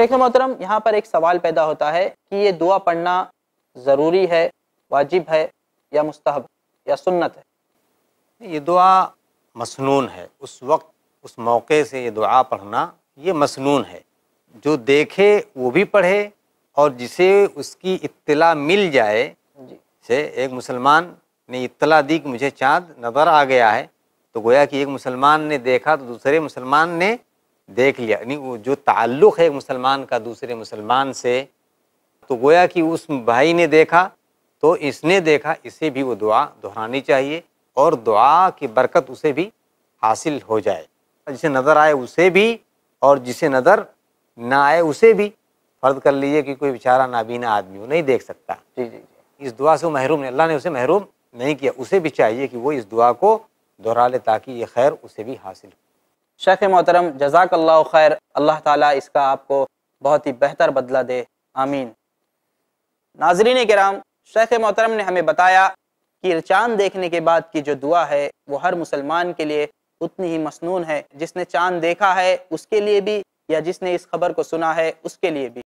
शेख मोहतरम यहाँ पर एक सवाल पैदा होता है कि ये दुआ पढ़ना ज़रूरी है वाजिब है या मुस्तहब या सुन्नत है ये दुआ मसनून है उस वक्त उस मौके से ये दुआ पढ़ना ये मसनून है जो देखे वो भी पढ़े और जिसे उसकी इत्तला मिल जाए से एक मुसलमान ने इत्तला दी कि मुझे चाँद नज़र आ गया है तो गोया कि एक मुसलमान ने देखा तो दूसरे मुसलमान ने देख लिया यानी जो ताल्लुक़ है मुसलमान का दूसरे मुसलमान से तो गोया कि उस भाई ने देखा तो इसने देखा इसे भी वो दुआ दोहरानी चाहिए और दुआ की बरकत उसे भी हासिल हो जाए जिसे नज़र आए उसे भी और जिसे नज़र ना आए उसे भी फ़र्द कर लीजिए कि कोई बेचारा नाबीना आदमी हो नहीं देख सकता जी जी जी इस दुआ से वो महरूम नहीं अल्लाह ने उसे महरूम नहीं किया उसे भी चाहिए कि वो इस दुआ को दोहरा ले ताकि ये खैर उसे भी हासिल हो शेख मोहतरम जजाक अल्लाह खैर अल्लाह ताला इसका आपको बहुत ही बेहतर बदला दे आमीन नाजरीन कराम शेख मोहतरम ने हमें बताया कि चांद देखने के बाद की जो दुआ है वो हर मुसलमान के लिए उतनी ही मसनून है जिसने चांद देखा है उसके लिए भी या जिसने इस खबर को सुना है उसके लिए भी